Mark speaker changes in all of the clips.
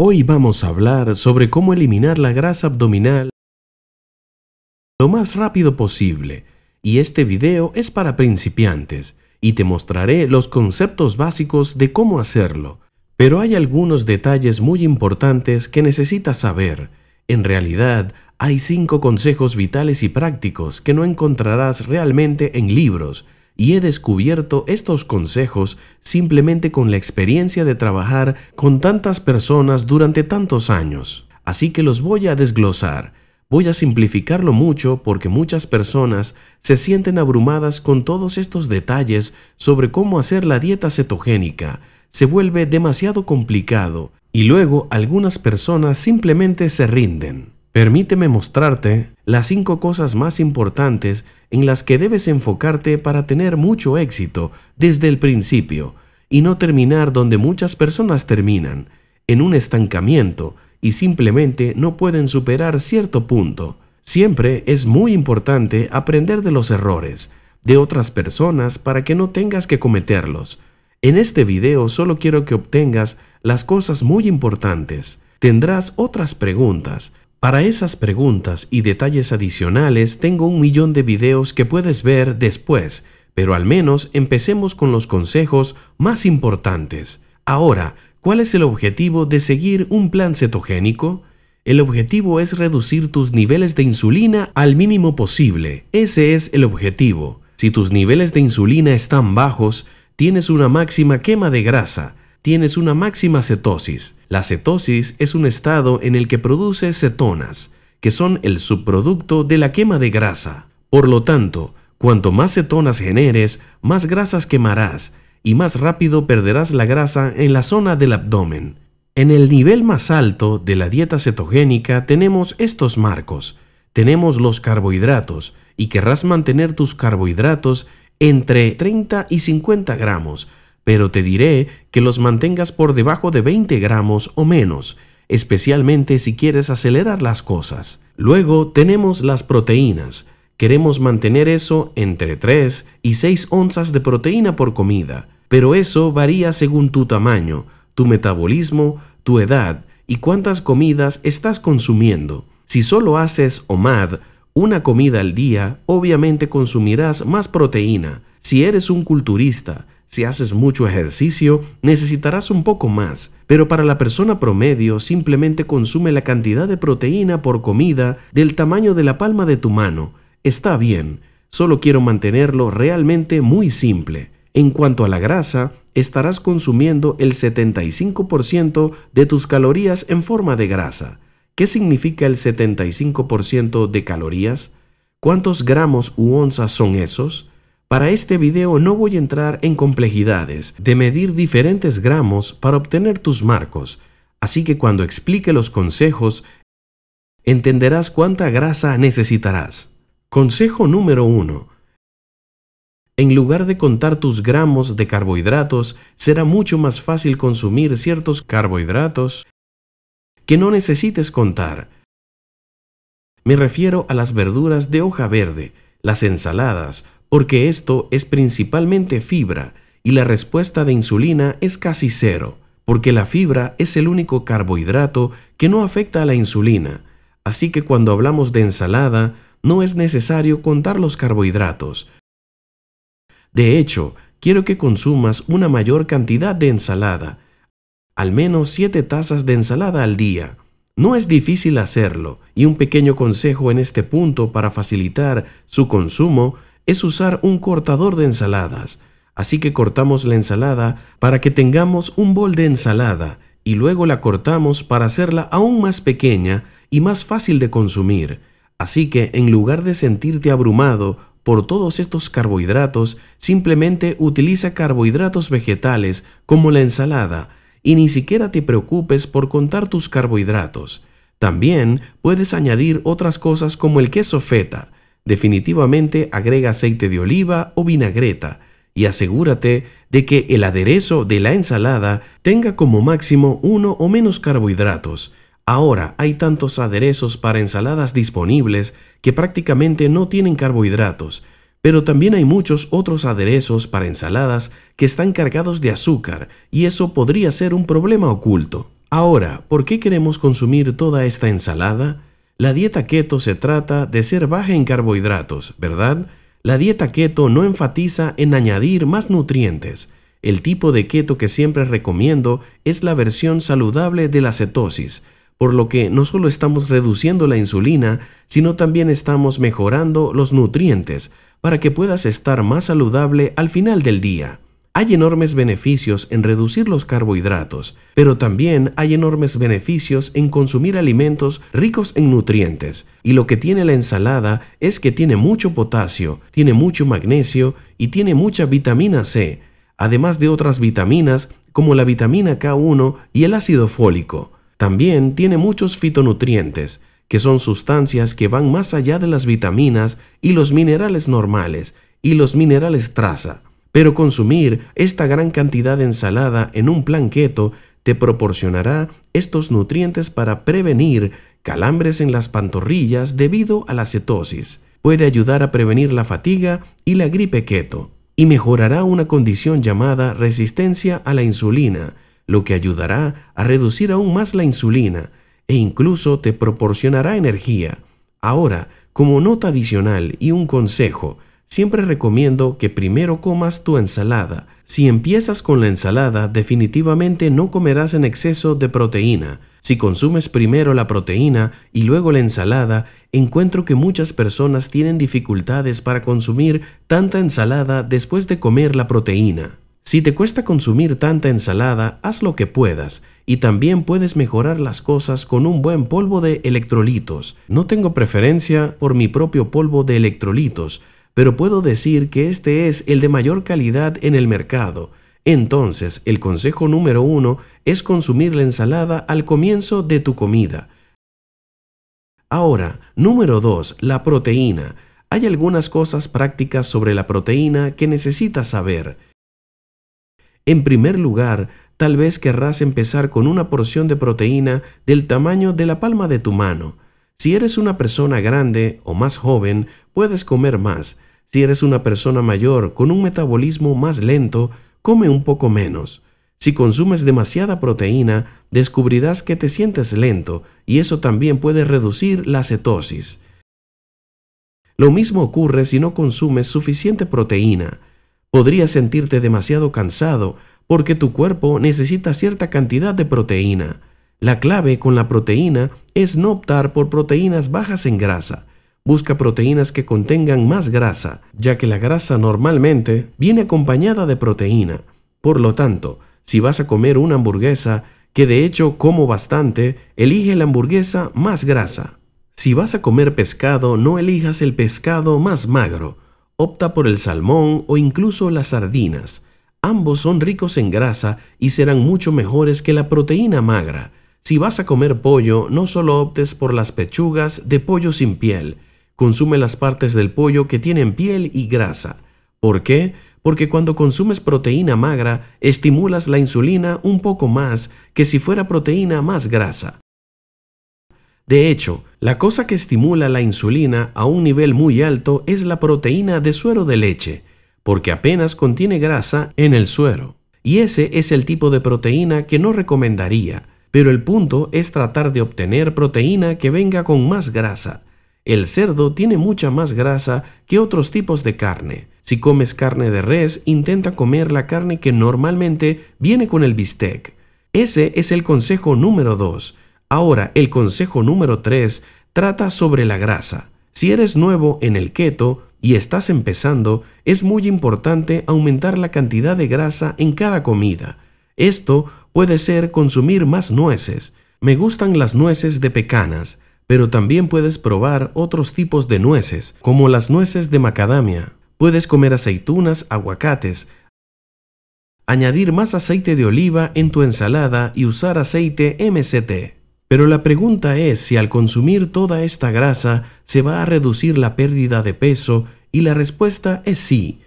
Speaker 1: Hoy vamos a hablar sobre cómo eliminar la grasa abdominal lo más rápido posible y este video es para principiantes y te mostraré los conceptos básicos de cómo hacerlo, pero hay algunos detalles muy importantes que necesitas saber. En realidad, hay cinco consejos vitales y prácticos que no encontrarás realmente en libros y he descubierto estos consejos simplemente con la experiencia de trabajar con tantas personas durante tantos años. Así que los voy a desglosar. Voy a simplificarlo mucho porque muchas personas se sienten abrumadas con todos estos detalles sobre cómo hacer la dieta cetogénica. Se vuelve demasiado complicado y luego algunas personas simplemente se rinden. Permíteme mostrarte las cinco cosas más importantes en las que debes enfocarte para tener mucho éxito desde el principio y no terminar donde muchas personas terminan, en un estancamiento y simplemente no pueden superar cierto punto. Siempre es muy importante aprender de los errores de otras personas para que no tengas que cometerlos. En este video solo quiero que obtengas las cosas muy importantes. Tendrás otras preguntas para esas preguntas y detalles adicionales tengo un millón de videos que puedes ver después, pero al menos empecemos con los consejos más importantes. Ahora, ¿cuál es el objetivo de seguir un plan cetogénico? El objetivo es reducir tus niveles de insulina al mínimo posible. Ese es el objetivo. Si tus niveles de insulina están bajos, tienes una máxima quema de grasa, tienes una máxima cetosis. La cetosis es un estado en el que produce cetonas, que son el subproducto de la quema de grasa. Por lo tanto, cuanto más cetonas generes, más grasas quemarás y más rápido perderás la grasa en la zona del abdomen. En el nivel más alto de la dieta cetogénica tenemos estos marcos. Tenemos los carbohidratos y querrás mantener tus carbohidratos entre 30 y 50 gramos pero te diré que los mantengas por debajo de 20 gramos o menos, especialmente si quieres acelerar las cosas. Luego tenemos las proteínas. Queremos mantener eso entre 3 y 6 onzas de proteína por comida, pero eso varía según tu tamaño, tu metabolismo, tu edad y cuántas comidas estás consumiendo. Si solo haces OMAD, una comida al día, obviamente consumirás más proteína. Si eres un culturista, si haces mucho ejercicio, necesitarás un poco más, pero para la persona promedio simplemente consume la cantidad de proteína por comida del tamaño de la palma de tu mano. Está bien, solo quiero mantenerlo realmente muy simple. En cuanto a la grasa, estarás consumiendo el 75% de tus calorías en forma de grasa. ¿Qué significa el 75% de calorías? ¿Cuántos gramos u onzas son esos? Para este video no voy a entrar en complejidades de medir diferentes gramos para obtener tus marcos, así que cuando explique los consejos, entenderás cuánta grasa necesitarás. Consejo número 1. En lugar de contar tus gramos de carbohidratos, será mucho más fácil consumir ciertos carbohidratos que no necesites contar. Me refiero a las verduras de hoja verde, las ensaladas, porque esto es principalmente fibra y la respuesta de insulina es casi cero, porque la fibra es el único carbohidrato que no afecta a la insulina, así que cuando hablamos de ensalada no es necesario contar los carbohidratos. De hecho, quiero que consumas una mayor cantidad de ensalada, al menos 7 tazas de ensalada al día. No es difícil hacerlo, y un pequeño consejo en este punto para facilitar su consumo es usar un cortador de ensaladas. Así que cortamos la ensalada para que tengamos un bol de ensalada y luego la cortamos para hacerla aún más pequeña y más fácil de consumir. Así que en lugar de sentirte abrumado por todos estos carbohidratos, simplemente utiliza carbohidratos vegetales como la ensalada y ni siquiera te preocupes por contar tus carbohidratos. También puedes añadir otras cosas como el queso feta, Definitivamente agrega aceite de oliva o vinagreta y asegúrate de que el aderezo de la ensalada tenga como máximo uno o menos carbohidratos. Ahora hay tantos aderezos para ensaladas disponibles que prácticamente no tienen carbohidratos, pero también hay muchos otros aderezos para ensaladas que están cargados de azúcar y eso podría ser un problema oculto. Ahora, ¿por qué queremos consumir toda esta ensalada? La dieta keto se trata de ser baja en carbohidratos, ¿verdad? La dieta keto no enfatiza en añadir más nutrientes. El tipo de keto que siempre recomiendo es la versión saludable de la cetosis, por lo que no solo estamos reduciendo la insulina, sino también estamos mejorando los nutrientes para que puedas estar más saludable al final del día. Hay enormes beneficios en reducir los carbohidratos, pero también hay enormes beneficios en consumir alimentos ricos en nutrientes. Y lo que tiene la ensalada es que tiene mucho potasio, tiene mucho magnesio y tiene mucha vitamina C, además de otras vitaminas como la vitamina K1 y el ácido fólico. También tiene muchos fitonutrientes, que son sustancias que van más allá de las vitaminas y los minerales normales y los minerales traza. Pero consumir esta gran cantidad de ensalada en un plan keto te proporcionará estos nutrientes para prevenir calambres en las pantorrillas debido a la cetosis. Puede ayudar a prevenir la fatiga y la gripe keto y mejorará una condición llamada resistencia a la insulina, lo que ayudará a reducir aún más la insulina e incluso te proporcionará energía. Ahora, como nota adicional y un consejo, siempre recomiendo que primero comas tu ensalada. Si empiezas con la ensalada, definitivamente no comerás en exceso de proteína. Si consumes primero la proteína y luego la ensalada, encuentro que muchas personas tienen dificultades para consumir tanta ensalada después de comer la proteína. Si te cuesta consumir tanta ensalada, haz lo que puedas y también puedes mejorar las cosas con un buen polvo de electrolitos. No tengo preferencia por mi propio polvo de electrolitos, pero puedo decir que este es el de mayor calidad en el mercado. Entonces, el consejo número uno es consumir la ensalada al comienzo de tu comida. Ahora, número dos, la proteína. Hay algunas cosas prácticas sobre la proteína que necesitas saber. En primer lugar, tal vez querrás empezar con una porción de proteína del tamaño de la palma de tu mano. Si eres una persona grande o más joven, puedes comer más. Si eres una persona mayor con un metabolismo más lento, come un poco menos. Si consumes demasiada proteína, descubrirás que te sientes lento y eso también puede reducir la cetosis. Lo mismo ocurre si no consumes suficiente proteína. Podrías sentirte demasiado cansado porque tu cuerpo necesita cierta cantidad de proteína. La clave con la proteína es no optar por proteínas bajas en grasa. Busca proteínas que contengan más grasa, ya que la grasa normalmente viene acompañada de proteína. Por lo tanto, si vas a comer una hamburguesa, que de hecho como bastante, elige la hamburguesa más grasa. Si vas a comer pescado, no elijas el pescado más magro. Opta por el salmón o incluso las sardinas. Ambos son ricos en grasa y serán mucho mejores que la proteína magra. Si vas a comer pollo, no solo optes por las pechugas de pollo sin piel, consume las partes del pollo que tienen piel y grasa. ¿Por qué? Porque cuando consumes proteína magra, estimulas la insulina un poco más que si fuera proteína más grasa. De hecho, la cosa que estimula la insulina a un nivel muy alto es la proteína de suero de leche, porque apenas contiene grasa en el suero. Y ese es el tipo de proteína que no recomendaría, pero el punto es tratar de obtener proteína que venga con más grasa. El cerdo tiene mucha más grasa que otros tipos de carne. Si comes carne de res, intenta comer la carne que normalmente viene con el bistec. Ese es el consejo número 2. Ahora, el consejo número 3 trata sobre la grasa. Si eres nuevo en el keto y estás empezando, es muy importante aumentar la cantidad de grasa en cada comida. Esto puede ser consumir más nueces. Me gustan las nueces de pecanas, pero también puedes probar otros tipos de nueces, como las nueces de macadamia. Puedes comer aceitunas, aguacates, añadir más aceite de oliva en tu ensalada y usar aceite MCT. Pero la pregunta es si al consumir toda esta grasa se va a reducir la pérdida de peso y la respuesta es sí,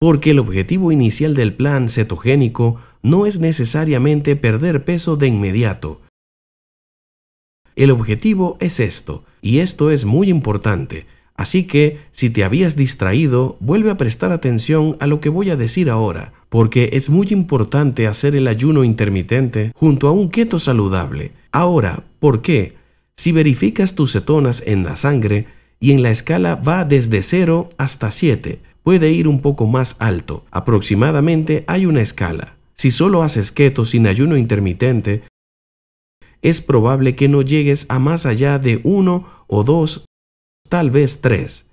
Speaker 1: porque el objetivo inicial del plan cetogénico no es necesariamente perder peso de inmediato. El objetivo es esto, y esto es muy importante, así que si te habías distraído, vuelve a prestar atención a lo que voy a decir ahora, porque es muy importante hacer el ayuno intermitente junto a un keto saludable. Ahora, ¿por qué? Si verificas tus cetonas en la sangre, y en la escala va desde 0 hasta 7, puede ir un poco más alto, aproximadamente hay una escala. Si solo haces keto sin ayuno intermitente, es probable que no llegues a más allá de uno o dos, tal vez tres.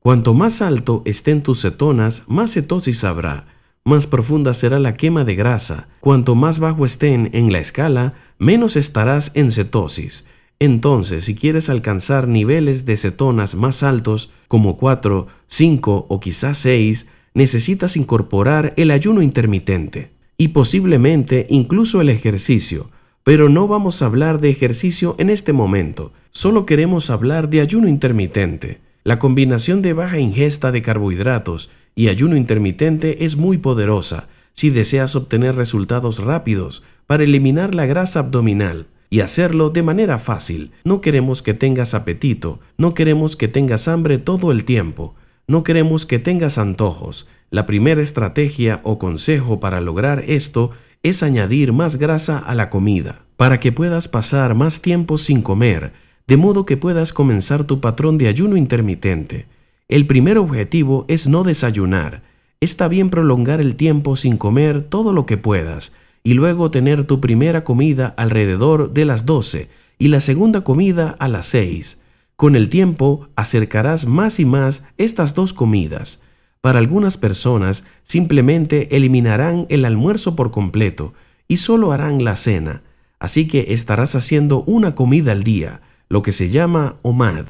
Speaker 1: Cuanto más alto estén tus cetonas, más cetosis habrá, más profunda será la quema de grasa. Cuanto más bajo estén en la escala, menos estarás en cetosis. Entonces, si quieres alcanzar niveles de cetonas más altos, como 4, 5 o quizás 6, necesitas incorporar el ayuno intermitente y posiblemente incluso el ejercicio, pero no vamos a hablar de ejercicio en este momento, solo queremos hablar de ayuno intermitente. La combinación de baja ingesta de carbohidratos y ayuno intermitente es muy poderosa si deseas obtener resultados rápidos para eliminar la grasa abdominal y hacerlo de manera fácil. No queremos que tengas apetito, no queremos que tengas hambre todo el tiempo, no queremos que tengas antojos. La primera estrategia o consejo para lograr esto es añadir más grasa a la comida, para que puedas pasar más tiempo sin comer, de modo que puedas comenzar tu patrón de ayuno intermitente. El primer objetivo es no desayunar. Está bien prolongar el tiempo sin comer todo lo que puedas, y luego tener tu primera comida alrededor de las 12 y la segunda comida a las 6. Con el tiempo acercarás más y más estas dos comidas. Para algunas personas simplemente eliminarán el almuerzo por completo y solo harán la cena, así que estarás haciendo una comida al día, lo que se llama omad.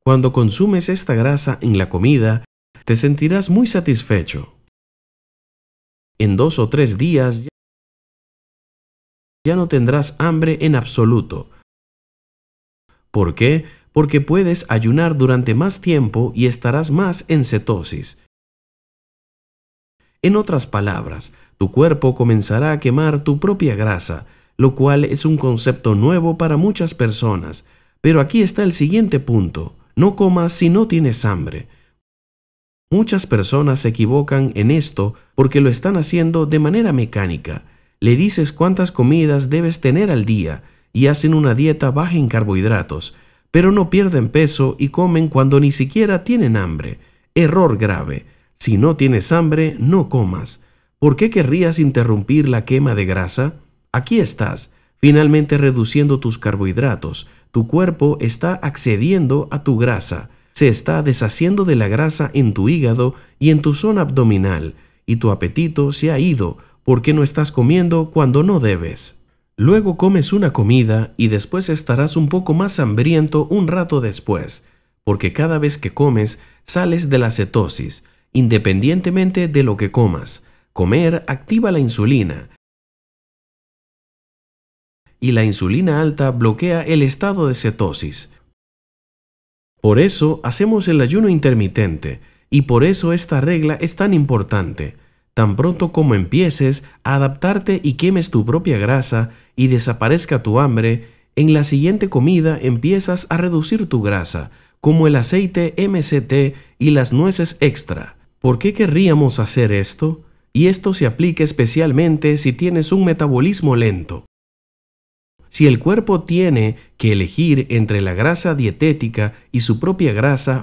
Speaker 1: Cuando consumes esta grasa en la comida, te sentirás muy satisfecho. En dos o tres días ya no tendrás hambre en absoluto. ¿Por qué? porque puedes ayunar durante más tiempo y estarás más en cetosis. En otras palabras, tu cuerpo comenzará a quemar tu propia grasa, lo cual es un concepto nuevo para muchas personas, pero aquí está el siguiente punto, no comas si no tienes hambre. Muchas personas se equivocan en esto porque lo están haciendo de manera mecánica. Le dices cuántas comidas debes tener al día y hacen una dieta baja en carbohidratos, pero no pierden peso y comen cuando ni siquiera tienen hambre. Error grave. Si no tienes hambre, no comas. ¿Por qué querrías interrumpir la quema de grasa? Aquí estás, finalmente reduciendo tus carbohidratos. Tu cuerpo está accediendo a tu grasa. Se está deshaciendo de la grasa en tu hígado y en tu zona abdominal, y tu apetito se ha ido porque no estás comiendo cuando no debes. Luego comes una comida y después estarás un poco más hambriento un rato después, porque cada vez que comes sales de la cetosis, independientemente de lo que comas. Comer activa la insulina y la insulina alta bloquea el estado de cetosis. Por eso hacemos el ayuno intermitente y por eso esta regla es tan importante tan pronto como empieces a adaptarte y quemes tu propia grasa y desaparezca tu hambre, en la siguiente comida empiezas a reducir tu grasa, como el aceite MCT y las nueces extra. ¿Por qué querríamos hacer esto? Y esto se aplica especialmente si tienes un metabolismo lento. Si el cuerpo tiene que elegir entre la grasa dietética y su propia grasa,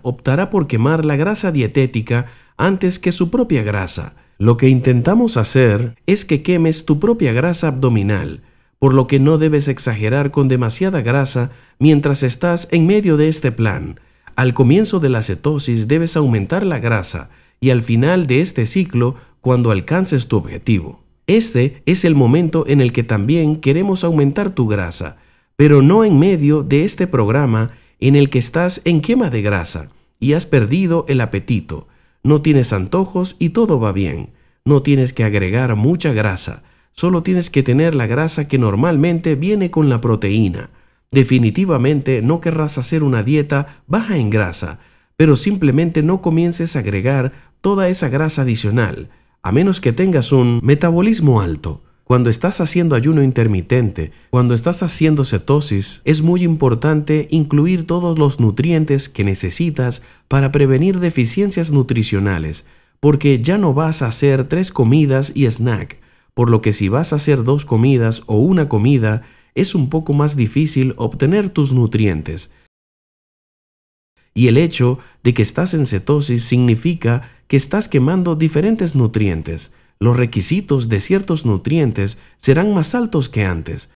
Speaker 1: optará por quemar la grasa dietética antes que su propia grasa. Lo que intentamos hacer es que quemes tu propia grasa abdominal, por lo que no debes exagerar con demasiada grasa mientras estás en medio de este plan. Al comienzo de la cetosis debes aumentar la grasa y al final de este ciclo cuando alcances tu objetivo. Este es el momento en el que también queremos aumentar tu grasa, pero no en medio de este programa en el que estás en quema de grasa y has perdido el apetito no tienes antojos y todo va bien. No tienes que agregar mucha grasa, solo tienes que tener la grasa que normalmente viene con la proteína. Definitivamente no querrás hacer una dieta baja en grasa, pero simplemente no comiences a agregar toda esa grasa adicional, a menos que tengas un metabolismo alto. Cuando estás haciendo ayuno intermitente, cuando estás haciendo cetosis, es muy importante incluir todos los nutrientes que necesitas para prevenir deficiencias nutricionales, porque ya no vas a hacer tres comidas y snack, por lo que si vas a hacer dos comidas o una comida, es un poco más difícil obtener tus nutrientes. Y el hecho de que estás en cetosis significa que estás quemando diferentes nutrientes, los requisitos de ciertos nutrientes serán más altos que antes,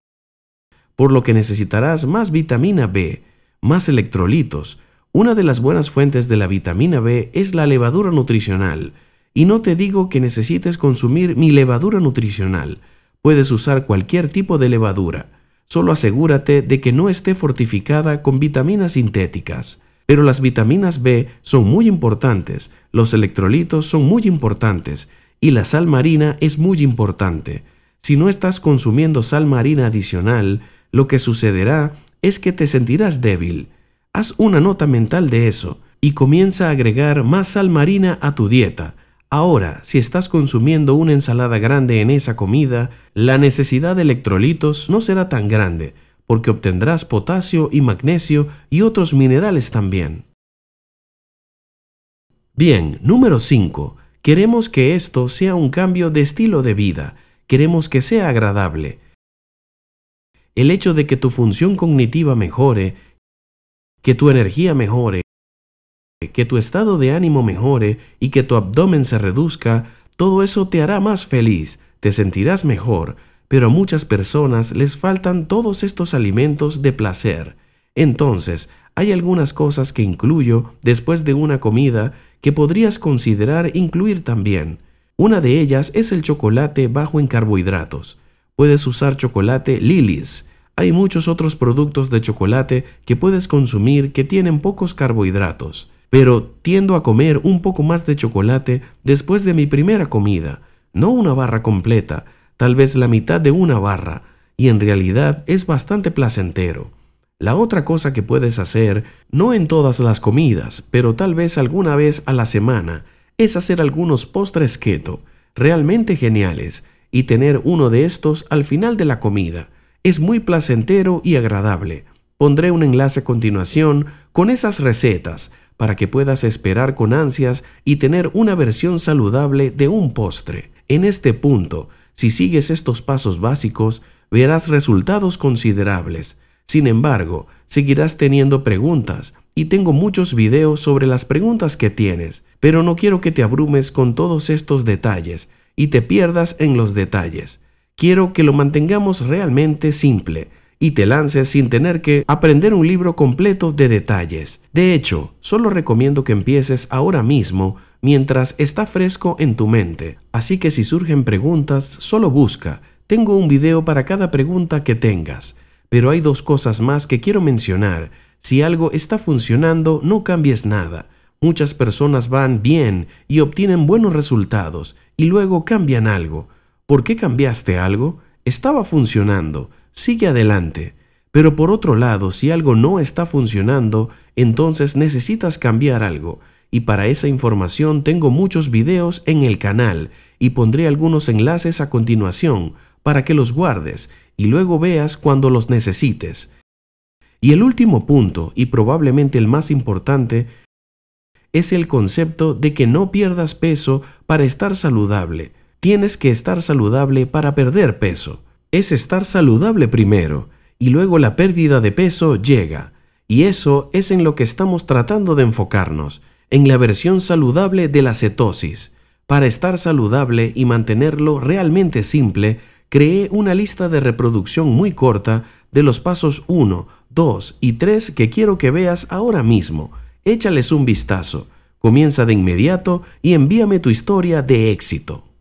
Speaker 1: por lo que necesitarás más vitamina B, más electrolitos. Una de las buenas fuentes de la vitamina B es la levadura nutricional, y no te digo que necesites consumir mi levadura nutricional, puedes usar cualquier tipo de levadura, solo asegúrate de que no esté fortificada con vitaminas sintéticas. Pero las vitaminas B son muy importantes, los electrolitos son muy importantes, y la sal marina es muy importante. Si no estás consumiendo sal marina adicional, lo que sucederá es que te sentirás débil. Haz una nota mental de eso y comienza a agregar más sal marina a tu dieta. Ahora, si estás consumiendo una ensalada grande en esa comida, la necesidad de electrolitos no será tan grande, porque obtendrás potasio y magnesio y otros minerales también. Bien, número 5. Queremos que esto sea un cambio de estilo de vida, queremos que sea agradable. El hecho de que tu función cognitiva mejore, que tu energía mejore, que tu estado de ánimo mejore y que tu abdomen se reduzca, todo eso te hará más feliz, te sentirás mejor, pero a muchas personas les faltan todos estos alimentos de placer. Entonces, hay algunas cosas que incluyo después de una comida que podrías considerar incluir también. Una de ellas es el chocolate bajo en carbohidratos. Puedes usar chocolate Lilies. Hay muchos otros productos de chocolate que puedes consumir que tienen pocos carbohidratos, pero tiendo a comer un poco más de chocolate después de mi primera comida, no una barra completa, tal vez la mitad de una barra, y en realidad es bastante placentero. La otra cosa que puedes hacer, no en todas las comidas, pero tal vez alguna vez a la semana, es hacer algunos postres keto, realmente geniales, y tener uno de estos al final de la comida. Es muy placentero y agradable. Pondré un enlace a continuación con esas recetas para que puedas esperar con ansias y tener una versión saludable de un postre. En este punto, si sigues estos pasos básicos, verás resultados considerables. Sin embargo, seguirás teniendo preguntas y tengo muchos videos sobre las preguntas que tienes, pero no quiero que te abrumes con todos estos detalles y te pierdas en los detalles. Quiero que lo mantengamos realmente simple y te lances sin tener que aprender un libro completo de detalles. De hecho, solo recomiendo que empieces ahora mismo mientras está fresco en tu mente. Así que si surgen preguntas, solo busca. Tengo un video para cada pregunta que tengas. Pero hay dos cosas más que quiero mencionar. Si algo está funcionando, no cambies nada. Muchas personas van bien y obtienen buenos resultados y luego cambian algo. ¿Por qué cambiaste algo? Estaba funcionando. Sigue adelante. Pero por otro lado, si algo no está funcionando, entonces necesitas cambiar algo. Y para esa información tengo muchos videos en el canal y pondré algunos enlaces a continuación para que los guardes y luego veas cuando los necesites. Y el último punto, y probablemente el más importante, es el concepto de que no pierdas peso para estar saludable. Tienes que estar saludable para perder peso. Es estar saludable primero, y luego la pérdida de peso llega. Y eso es en lo que estamos tratando de enfocarnos, en la versión saludable de la cetosis. Para estar saludable y mantenerlo realmente simple, creé una lista de reproducción muy corta de los pasos 1, 2 y 3 que quiero que veas ahora mismo. Échales un vistazo. Comienza de inmediato y envíame tu historia de éxito.